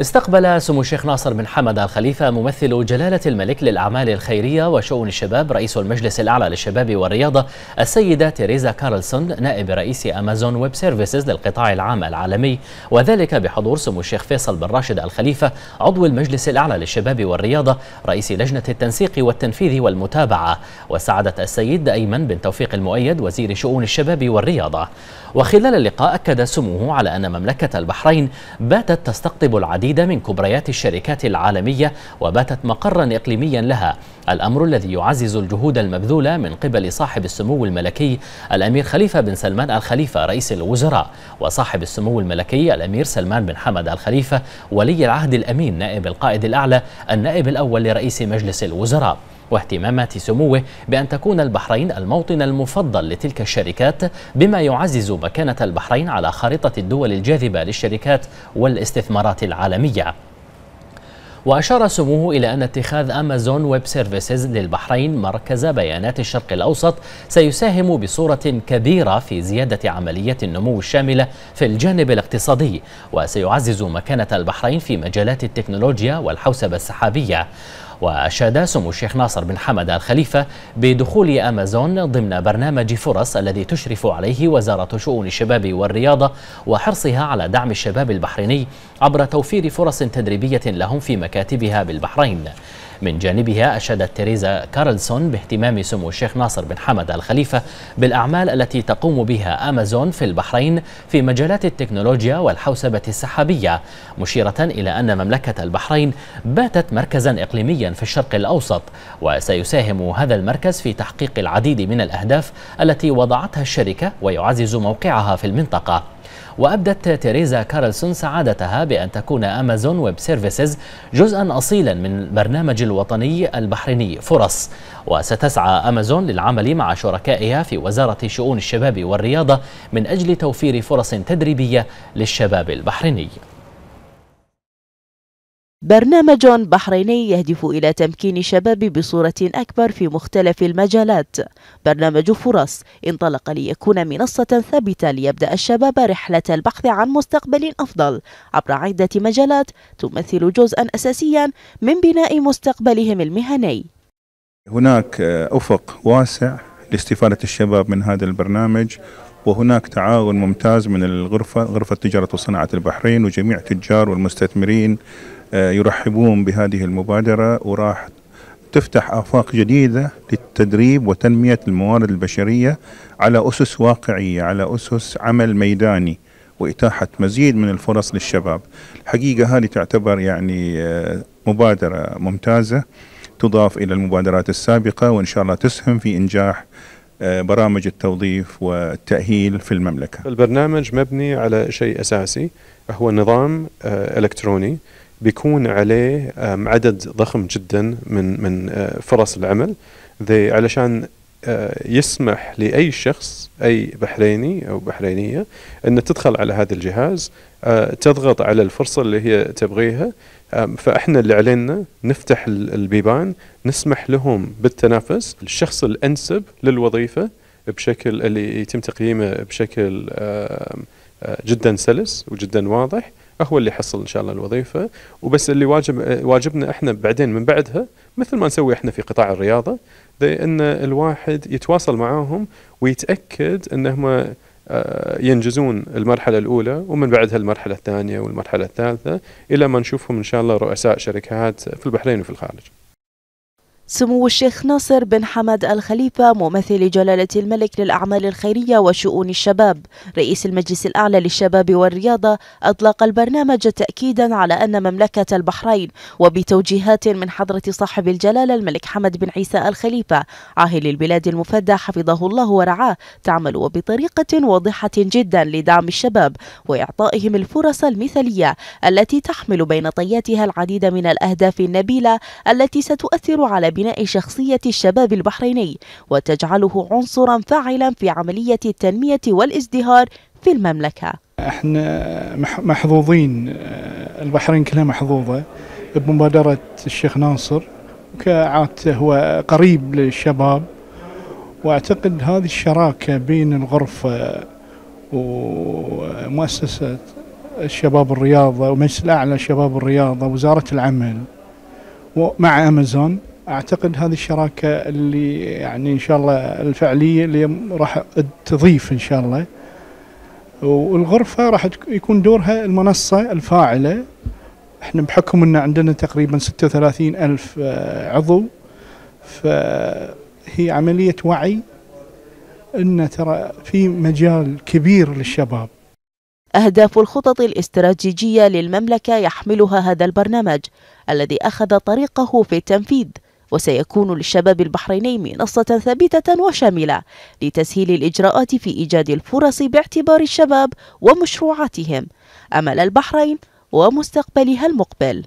استقبل سمو الشيخ ناصر بن حمد الخليفة ممثل جلالة الملك للأعمال الخيرية وشؤون الشباب رئيس المجلس الأعلى للشباب والرياضة السيدة تيريزا كارلسون نائب رئيس أمازون ويب سيرفيسز للقطاع العام العالمي وذلك بحضور سمو الشيخ فيصل بن راشد الخليفة عضو المجلس الأعلى للشباب والرياضة رئيس لجنة التنسيق والتنفيذ والمتابعة وسعادة السيد أيمن بن توفيق المؤيد وزير شؤون الشباب والرياضة وخلال اللقاء أكد سموه على أن مملكة البحرين باتت تستقطب العديد العديد من كبريات الشركات العالمية وباتت مقرا إقليميا لها الأمر الذي يعزز الجهود المبذولة من قبل صاحب السمو الملكي الأمير خليفة بن سلمان الخليفة رئيس الوزراء وصاحب السمو الملكي الأمير سلمان بن حمد الخليفة ولي العهد الأمين نائب القائد الأعلى النائب الأول لرئيس مجلس الوزراء واهتمامات سموه بأن تكون البحرين الموطن المفضل لتلك الشركات بما يعزز مكانة البحرين على خارطة الدول الجاذبة للشركات والاستثمارات العالمية وأشار سموه إلى أن اتخاذ أمازون ويب سيرفيسز للبحرين مركز بيانات الشرق الأوسط سيساهم بصورة كبيرة في زيادة عملية النمو الشاملة في الجانب الاقتصادي وسيعزز مكانة البحرين في مجالات التكنولوجيا والحوسبة السحابية وأشاد سمو الشيخ ناصر بن حمد الخليفة بدخول أمازون ضمن برنامج فرص الذي تشرف عليه وزارة شؤون الشباب والرياضة وحرصها على دعم الشباب البحريني عبر توفير فرص تدريبية لهم في مكاتبها بالبحرين من جانبها أشادت تيريزا كارلسون باهتمام سمو الشيخ ناصر بن حمد الخليفة بالأعمال التي تقوم بها أمازون في البحرين في مجالات التكنولوجيا والحوسبة السحابية مشيرة إلى أن مملكة البحرين باتت مركزا إقليميا في الشرق الأوسط وسيساهم هذا المركز في تحقيق العديد من الأهداف التي وضعتها الشركة ويعزز موقعها في المنطقة وأبدت تيريزا كارلسون سعادتها بأن تكون أمازون ويب سيرفيسز جزءا أصيلا من البرنامج الوطني البحريني فرص وستسعى أمازون للعمل مع شركائها في وزارة شؤون الشباب والرياضة من أجل توفير فرص تدريبية للشباب البحريني برنامج بحريني يهدف إلى تمكين الشباب بصورة أكبر في مختلف المجالات برنامج فرص انطلق ليكون منصة ثابتة ليبدأ الشباب رحلة البحث عن مستقبل أفضل عبر عدة مجالات تمثل جزءا أساسيا من بناء مستقبلهم المهني هناك أفق واسع لاستفادة الشباب من هذا البرنامج وهناك تعاون ممتاز من الغرفة غرفة تجارة وصناعة البحرين وجميع تجار والمستثمرين آه، يرحبون بهذه المبادرة وراح تفتح آفاق جديدة للتدريب وتنمية الموارد البشرية على أسس واقعية على أسس عمل ميداني وإتاحة مزيد من الفرص للشباب الحقيقة هذه تعتبر يعني آه، مبادرة ممتازة تضاف إلى المبادرات السابقة وإن شاء الله تسهم في إنجاح آه، برامج التوظيف والتأهيل في المملكة البرنامج مبني على شيء أساسي هو نظام إلكتروني بيكون عليه عدد ضخم جدا من من آه، فرص العمل ذي علشان آه، يسمح لاي شخص اي بحريني او بحرينيه ان تدخل على هذا الجهاز آه، تضغط على الفرصه اللي هي تبغيها فاحنا اللي علينا نفتح البيبان نسمح لهم بالتنافس الشخص الانسب للوظيفه بشكل اللي يتم تقييمه بشكل جدا سلس وجدا واضح هو اللي يحصل ان شاء الله الوظيفه وبس اللي واجب واجبنا احنا بعدين من بعدها مثل ما نسوي احنا في قطاع الرياضه ان الواحد يتواصل معاهم ويتاكد انهم آه، ينجزون المرحلة الأولى ومن بعدها المرحلة الثانية والمرحلة الثالثة إلى ما نشوفهم إن شاء الله رؤساء شركات في البحرين وفي الخارج سمو الشيخ ناصر بن حمد الخليفة ممثل جلالة الملك للأعمال الخيرية وشؤون الشباب رئيس المجلس الأعلى للشباب والرياضة أطلق البرنامج تأكيدا على أن مملكة البحرين وبتوجيهات من حضرة صاحب الجلالة الملك حمد بن عيسى الخليفة عاهل البلاد المفدى حفظه الله ورعاه تعمل وبطريقة واضحة جدا لدعم الشباب وإعطائهم الفرص المثالية التي تحمل بين طياتها العديد من الأهداف النبيلة التي ستؤثر على بناء شخصية الشباب البحريني وتجعله عنصرا فاعلا في عملية التنمية والازدهار في المملكة احنا محظوظين آه، البحرين كلها محظوظة بمبادرة الشيخ ناصر وكعادته هو قريب للشباب واعتقد هذه الشراكة بين الغرفة ومؤسسة الشباب الرياضة ومجلس الأعلى شباب الرياضة وزارة العمل ومع أمازون اعتقد هذه الشراكه اللي يعني ان شاء الله الفعليه اللي راح تضيف ان شاء الله والغرفه راح يكون دورها المنصه الفاعله احنا بحكم ان عندنا تقريبا 36 الف آه، عضو فهي عمليه وعي ان ترى في مجال كبير للشباب أهداف الخطط الاستراتيجية للمملكة يحملها هذا البرنامج الذي أخذ طريقه في التنفيذ وسيكون للشباب البحريني منصة ثابتة وشاملة لتسهيل الإجراءات في إيجاد الفرص باعتبار الشباب ومشروعاتهم أمل البحرين ومستقبلها المقبل